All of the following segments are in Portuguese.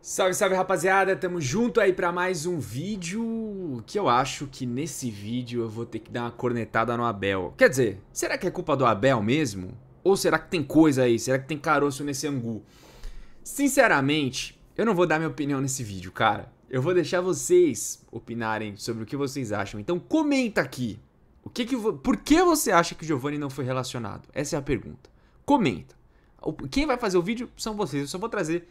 Salve, salve rapaziada, tamo junto aí pra mais um vídeo que eu acho que nesse vídeo eu vou ter que dar uma cornetada no Abel. Quer dizer, será que é culpa do Abel mesmo? Ou será que tem coisa aí? Será que tem caroço nesse angu? Sinceramente, eu não vou dar minha opinião nesse vídeo, cara. Eu vou deixar vocês opinarem sobre o que vocês acham. Então comenta aqui. O que que por que você acha que o Giovanni não foi relacionado? Essa é a pergunta. Comenta. Quem vai fazer o vídeo são vocês, eu só vou trazer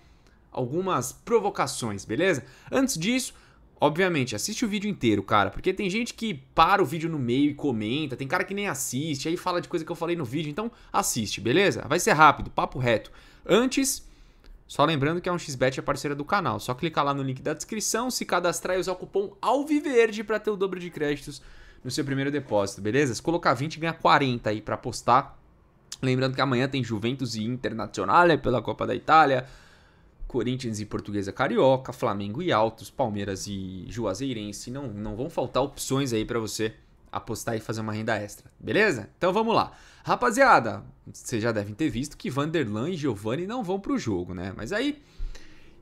algumas provocações, beleza? Antes disso, Obviamente, assiste o vídeo inteiro, cara, porque tem gente que para o vídeo no meio e comenta, tem cara que nem assiste, aí fala de coisa que eu falei no vídeo, então assiste, beleza? Vai ser rápido, papo reto. Antes, só lembrando que a 1xBet é parceira do canal, só clicar lá no link da descrição, se cadastrar e usar o cupom ALVIVERDE para ter o dobro de créditos no seu primeiro depósito, beleza? Se colocar 20, ganha 40 aí para apostar. Lembrando que amanhã tem Juventus e Internazionale pela Copa da Itália, Corinthians e Portuguesa Carioca, Flamengo e Altos, Palmeiras e Juazeirense. Não, não vão faltar opções aí para você apostar e fazer uma renda extra, beleza? Então vamos lá. Rapaziada, vocês já devem ter visto que Vanderlan e Giovani não vão para o jogo, né? Mas aí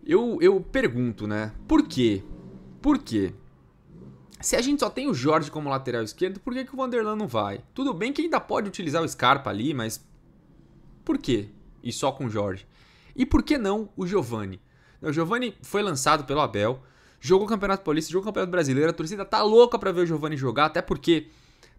eu, eu pergunto, né? Por quê? Por quê? Se a gente só tem o Jorge como lateral esquerdo, por que, que o Vanderlan não vai? Tudo bem que ainda pode utilizar o Scarpa ali, mas por quê? E só com o Jorge. E por que não o Giovani? O Giovani foi lançado pelo Abel, jogou o Campeonato Paulista, jogou o Campeonato Brasileiro, a torcida tá louca para ver o Giovani jogar, até porque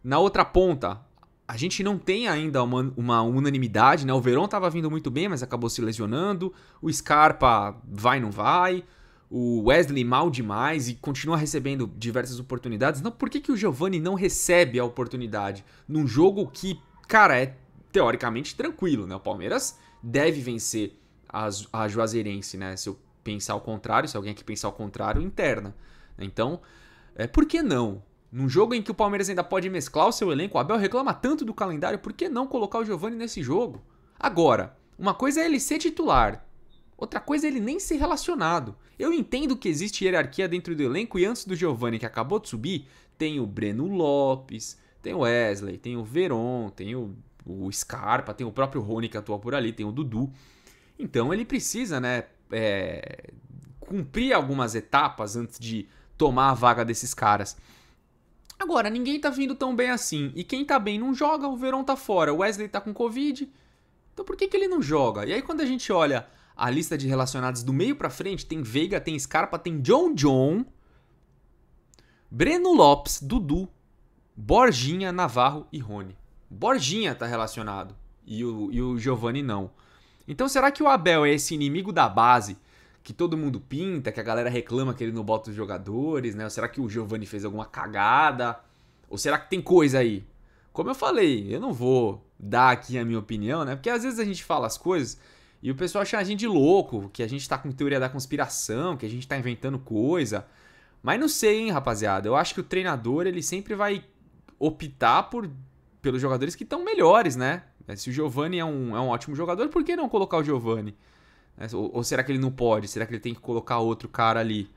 na outra ponta a gente não tem ainda uma, uma unanimidade, né? O Verón tava vindo muito bem, mas acabou se lesionando. O Scarpa vai não vai. O Wesley mal demais e continua recebendo diversas oportunidades. Não, por que, que o Giovani não recebe a oportunidade num jogo que, cara, é teoricamente tranquilo, né? O Palmeiras deve vencer a, Juazeirense, né? Se eu pensar ao contrário, se alguém aqui pensar ao contrário, interna. Então, é, por que não? Num jogo em que o Palmeiras ainda pode mesclar o seu elenco, o Abel reclama tanto do calendário, por que não colocar o Giovani nesse jogo? Agora, uma coisa é ele ser titular, outra coisa é ele nem ser relacionado. Eu entendo que existe hierarquia dentro do elenco e antes do Giovani que acabou de subir, tem o Breno Lopes, tem o Wesley, tem o Veron, tem o, o Scarpa, tem o próprio Rony que atua por ali, tem o Dudu. Então ele precisa, né, é, cumprir algumas etapas antes de tomar a vaga desses caras. Agora, ninguém tá vindo tão bem assim. E quem tá bem não joga, o Verão tá fora. O Wesley tá com Covid. Então por que, que ele não joga? E aí quando a gente olha a lista de relacionados do meio para frente, tem Veiga, tem Scarpa, tem John John, Breno Lopes, Dudu, Borginha, Navarro e Rony. Borginha tá relacionado. E o, e o Giovanni não. Então será que o Abel é esse inimigo da base que todo mundo pinta, que a galera reclama que ele não bota os jogadores, né? Ou será que o Giovani fez alguma cagada? Ou será que tem coisa aí? Como eu falei, eu não vou dar aqui a minha opinião, né? Porque às vezes a gente fala as coisas e o pessoal acha a gente de louco, que a gente tá com teoria da conspiração, que a gente tá inventando coisa. Mas não sei, hein, rapaziada. Eu acho que o treinador, ele sempre vai optar por pelos jogadores que estão melhores, né? É, se o Giovani é um, é um ótimo jogador, por que não colocar o Giovani? É, ou, ou será que ele não pode? Será que ele tem que colocar outro cara ali?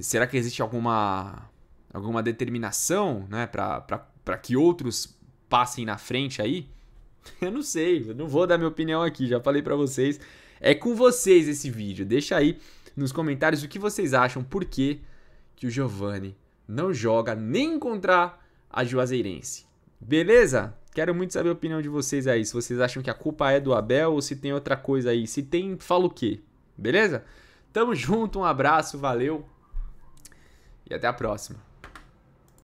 Será que existe alguma, alguma determinação né, para que outros passem na frente aí? Eu não sei, eu não vou dar minha opinião aqui, já falei para vocês. É com vocês esse vídeo. Deixa aí nos comentários o que vocês acham, por que, que o Giovani não joga nem contra a Juazeirense. Beleza? Quero muito saber a opinião de vocês aí. Se vocês acham que a culpa é do Abel ou se tem outra coisa aí. Se tem, fala o quê? Beleza? Tamo junto, um abraço, valeu. E até a próxima.